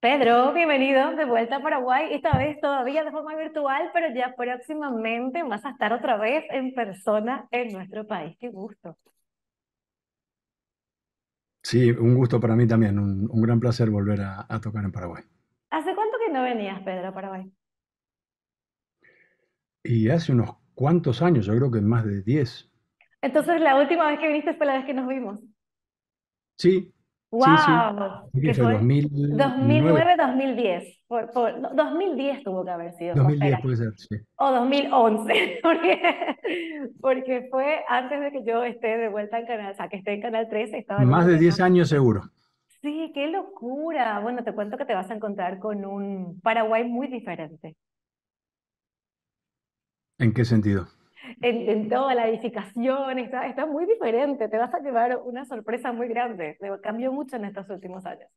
Pedro, bienvenido de vuelta a Paraguay, esta vez todavía de forma virtual, pero ya próximamente vas a estar otra vez en persona en nuestro país. Qué gusto. Sí, un gusto para mí también, un, gran placer volver a, a tocar en Paraguay. ¿Hace cuánto que no venías, Pedro, a Paraguay? Y hace unos cuantos años, yo creo que más de 10. Entonces, la última vez que viniste fue la vez que nos vimos. Sí, ¡Wow! 2009, 2010. 2010 tuvo que haber sido. 2010 pues, puede ser, sí. O 2011, porque, porque, fue antes de que yo esté de vuelta en Canal, o sea, que esté en Canal 13. Estaba Más de 10 años seguro. Sí, qué locura. Bueno, te cuento que te vas a encontrar con un Paraguay muy diferente. ¿En qué sentido? en, toda la edificación, está, muy diferente, te vas a llevar una sorpresa muy grande, cambió mucho en estos últimos años.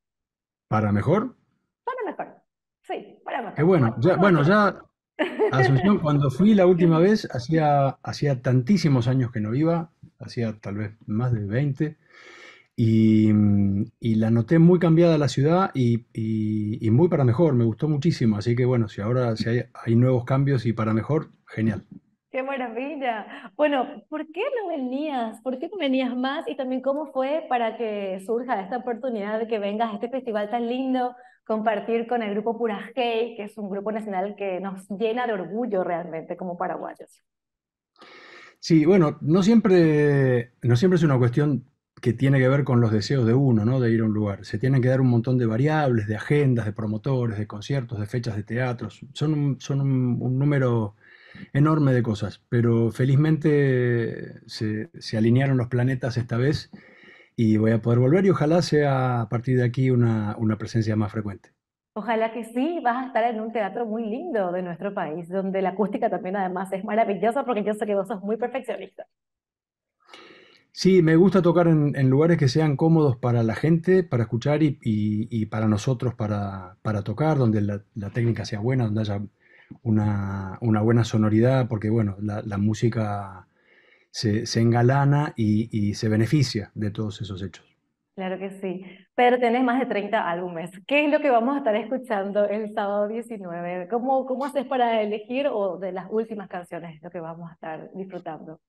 ¿Para mejor? Para mejor, sí, para mejor. bueno, ya, bueno, ya cuando fui la última vez, hacía, hacía tantísimos años que no iba, hacía tal vez más de 20, y, y la noté muy cambiada la ciudad y, y, y, muy para mejor, me gustó muchísimo, así que bueno, si ahora si hay, hay nuevos cambios y para mejor, genial. Qué maravilla. Bueno, ¿por qué no venías? ¿Por qué no venías más? Y también cómo fue para que surja esta oportunidad de que vengas a este festival tan lindo, compartir con el grupo Puras que es un grupo nacional que nos llena de orgullo realmente como paraguayos. Sí, bueno, no siempre, no siempre es una cuestión que tiene que ver con los deseos de uno, ¿no? De ir a un lugar. Se tienen que dar un montón de variables, de agendas, de promotores, de conciertos, de fechas de teatros. Son son un número enorme de cosas, pero felizmente se, se, alinearon los planetas esta vez y voy a poder volver y ojalá sea a partir de aquí una, una presencia más frecuente. Ojalá que sí, vas a estar en un teatro muy lindo de nuestro país, donde la acústica también además es maravillosa porque yo sé que vos sos muy perfeccionista. Sí, me gusta tocar en, lugares que sean cómodos para la gente, para escuchar y, y, para nosotros, para, para tocar, donde la, técnica sea buena, donde haya una, una buena sonoridad, porque bueno, la, música se, engalana y, se beneficia de todos esos hechos. Claro que sí, pero tenés más de 30 álbumes. ¿Qué es lo que vamos a estar escuchando el sábado 19? ¿Cómo, cómo haces para elegir o de las últimas canciones lo que vamos a estar disfrutando?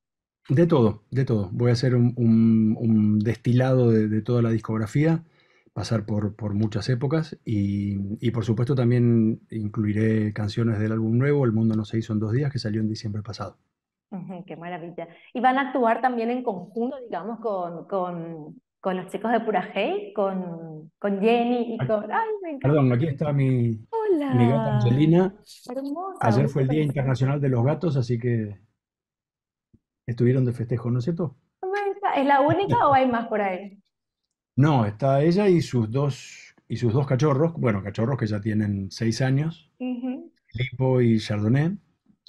De todo, de todo. Voy a hacer un, un, destilado de, toda la discografía pasar por, por muchas épocas y, por supuesto también incluiré canciones del álbum nuevo, El Mundo no se hizo en dos días, que salió en diciembre pasado. qué maravilla. ¿Y van a actuar también en conjunto, digamos, con, los chicos de Pura con, con Jenny y con... Perdón, aquí está mi, gata Angelina. Ayer fue el Día Internacional de los Gatos, así que estuvieron de festejo, ¿no es cierto? ¿Es la única o hay más por ahí? No, está ella y sus dos, y sus dos cachorros, bueno, cachorros que ya tienen seis años, uh Lipo y Chardonnay,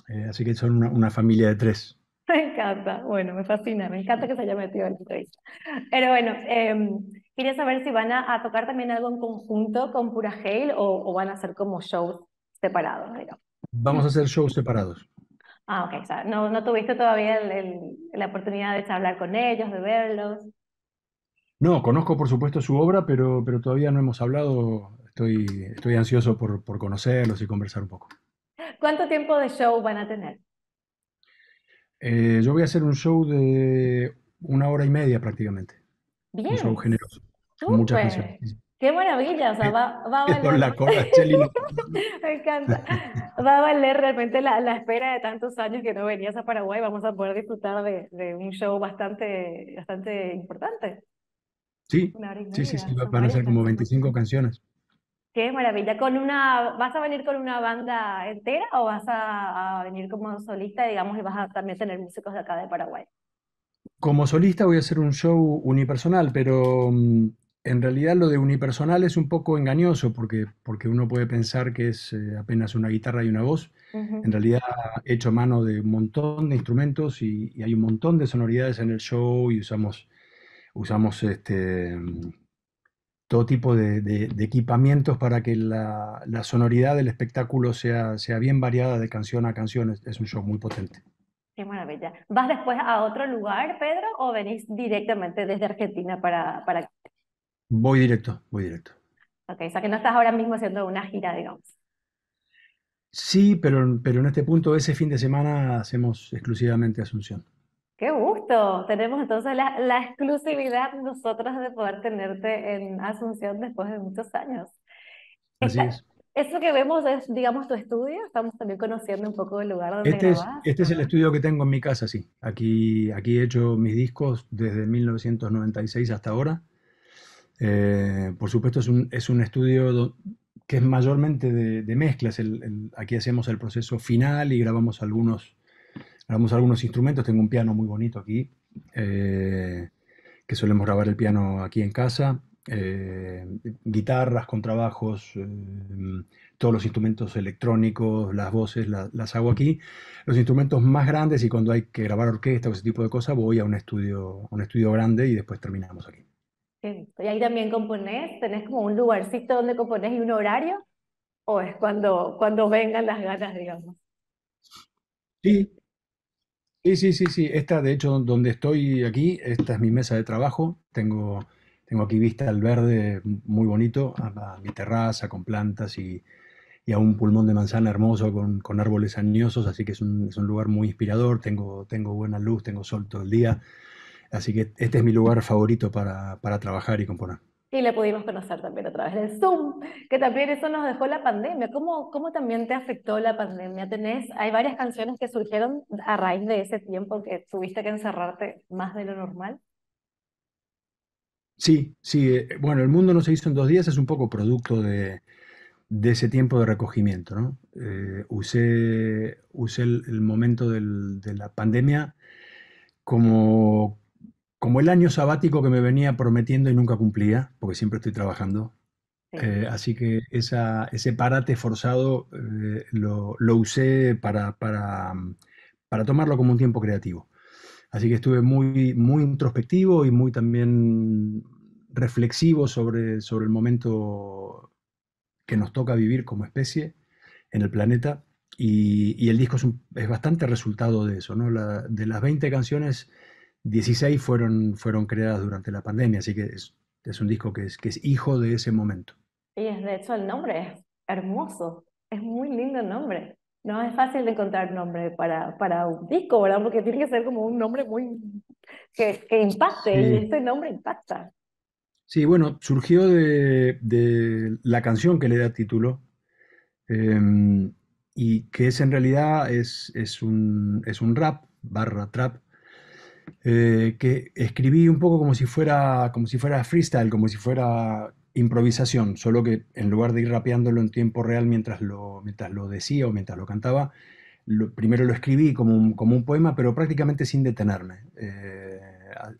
eh, así que son una, familia de tres. Me encanta, bueno, me fascina, me encanta que se haya metido en la entrevista. Pero bueno, em, quería saber si van a, tocar también algo en conjunto con Pura Hale o, van a hacer como shows separados, Vamos a hacer shows separados. Ah, ok, o sea, no, no tuviste todavía la oportunidad de hablar con ellos, de verlos. No, conozco por supuesto su obra, pero, pero todavía no hemos hablado. Estoy, estoy ansioso por, por conocerlos y conversar un poco. ¿Cuánto tiempo de show van a tener? Eh, yo voy a hacer un show de una hora y media prácticamente. Bien. Un show generoso. muchas Qué maravilla, va, a valer. Me encanta. Va a valer realmente la, la, espera de tantos años que no venías a Paraguay. Vamos a poder disfrutar de, de un show bastante, bastante importante. Sí, sí, sí, van a ser como 25 canciones. Qué maravilla. Con una, ¿Vas a venir con una banda entera o vas a, venir como solista, digamos, y vas a también tener músicos de acá de Paraguay? Como solista voy a hacer un show unipersonal, pero mm, en realidad lo de unipersonal es un poco engañoso porque, porque uno puede pensar que es eh, apenas una guitarra y una voz. En realidad he hecho mano de un montón de instrumentos y, hay un montón de sonoridades en el show y usamos usamos este, todo tipo de, equipamientos para que la, sonoridad del espectáculo sea, sea, bien variada de canción a canción. Es, un show muy potente. Qué maravilla. ¿Vas después a otro lugar, Pedro, o venís directamente desde Argentina para, para... Voy directo, voy directo. Ok, o sea que no estás ahora mismo haciendo una gira, digamos. Sí, pero, pero en este punto, ese fin de semana hacemos exclusivamente Asunción. Qué gusto. Tenemos entonces la, la exclusividad nosotros de poder tenerte en Asunción después de muchos años. Así es. Eso que vemos es, digamos, tu estudio. Estamos también conociendo un poco el lugar donde este Es, este es el estudio que tengo en mi casa, sí. Aquí, aquí he hecho mis discos desde 1996 hasta ahora. Eh, por supuesto, es un, es un estudio que es mayormente de, mezclas. aquí hacemos el proceso final y grabamos algunos grabamos algunos instrumentos, tengo un piano muy bonito aquí, eh, que solemos grabar el piano aquí en casa, eh, guitarras, contrabajos, trabajos eh, todos los instrumentos electrónicos, las voces las hago aquí. Los instrumentos más grandes y cuando hay que grabar orquesta o ese tipo de cosas voy a un estudio, un estudio grande y después terminamos aquí. Y ahí también componés, tenés como un lugarcito donde componés y un horario, o es cuando, cuando vengan las ganas, digamos. Sí, Sí, sí, sí, sí. Esta, de hecho, donde estoy aquí, esta es mi mesa de trabajo. Tengo, tengo aquí vista al verde muy bonito, a, mi terraza con plantas y, a un pulmón de manzana hermoso con, árboles añosos, así que es un, lugar muy inspirador. Tengo, tengo buena luz, tengo sol todo el día. Así que este es mi lugar favorito para trabajar y componer y le pudimos conocer también a través del Zoom, que también eso nos dejó la pandemia. ¿Cómo, cómo también te afectó la pandemia? Tenés, hay varias canciones que surgieron a raíz de ese tiempo que tuviste que encerrarte más de lo normal. Sí, sí, eh, bueno, el mundo no se hizo en dos días, es un poco producto de, ese tiempo de recogimiento. ¿no? Eh, usé, el, momento de la pandemia como, como el año sabático que me venía prometiendo y nunca cumplía, porque siempre estoy trabajando, eh, así que ese parate forzado eh, lo, usé mm, para, tomarlo como un tiempo creativo. Así que estuve muy, introspectivo y muy también reflexivo sobre, el momento que nos toca vivir como especie en el planeta. Y, el disco es, bastante resultado de eso, de las 20 canciones, 16 fueron, fueron creadas durante la pandemia, así que es, es un disco que es, que es hijo de ese momento. Y es, de hecho el nombre es hermoso, es muy lindo el nombre. No es fácil de encontrar nombre para, para un disco, ¿verdad? Porque tiene que ser como un nombre muy que, que impacte, y este nombre impacta. Sí, bueno, surgió de, de la canción que le da título, em, y que es en realidad es, es, un, es un rap, barra trap, eh, que escribí un poco como si, fuera, como si fuera freestyle, como si fuera improvisación, solo que en lugar de ir rapeándolo en tiempo real mientras lo, lo decía o mientras lo cantaba, primero lo escribí como un, poema, pero prácticamente sin detenerme, eh,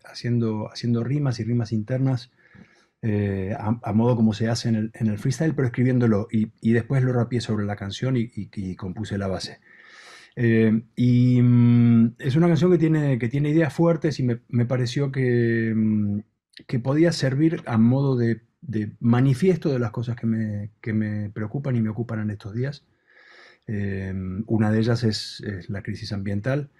haciendo, rimas y rimas internas. Eh, a, modo como se hace en el, freestyle, pero escribiéndolo y, después lo rapié sobre la canción y compuse la base. Eh, y mm, es una canción que tiene, ideas fuertes y me, pareció mm, que, podía servir a modo de, manifiesto de las cosas que me, preocupan y me ocupan en estos días. Eh, una de ellas es, la crisis ambiental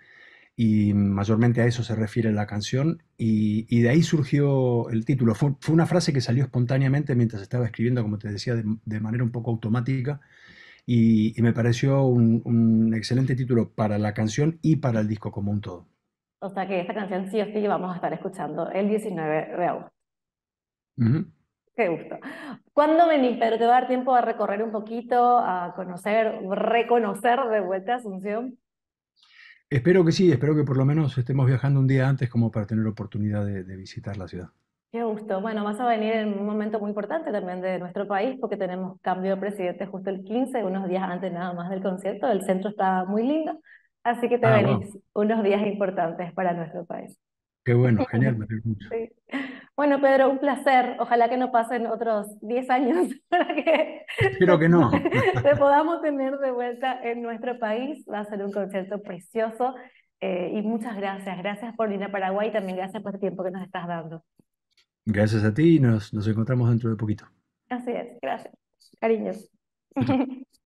y mayormente a eso se refiere la canción y, de ahí surgió el título. Fue, una frase que salió espontáneamente mientras estaba escribiendo, como te decía, de manera un poco automática y, me pareció un, excelente título para la canción y para el disco como un todo. O sea que esta canción sí o sí vamos a estar escuchando el 19 de agosto. Qué gusto. ¿Cuándo venís, pero ¿Te va a dar tiempo a recorrer un poquito, a conocer, reconocer de vuelta a Asunción? Espero que sí, espero que por lo menos estemos viajando un día antes como para tener oportunidad de visitar la ciudad. Qué gusto. Bueno, vas a venir en un momento muy importante también de nuestro país porque tenemos cambio de presidente justo el 15, unos días antes nada más del concierto. El centro está muy lindo, así que te ah, venís unos días importantes para nuestro país. Qué bueno, genial, me alegro sí. Bueno, Pedro, un placer. Ojalá que no pasen otros 10 años para que, Espero que no. te podamos tener de vuelta en nuestro país. Va a ser un concierto precioso. Eh, y muchas gracias. Gracias por venir a Paraguay y también gracias por el tiempo que nos estás dando. Gracias a ti nos, nos encontramos dentro de poquito. Así es, gracias. Cariños.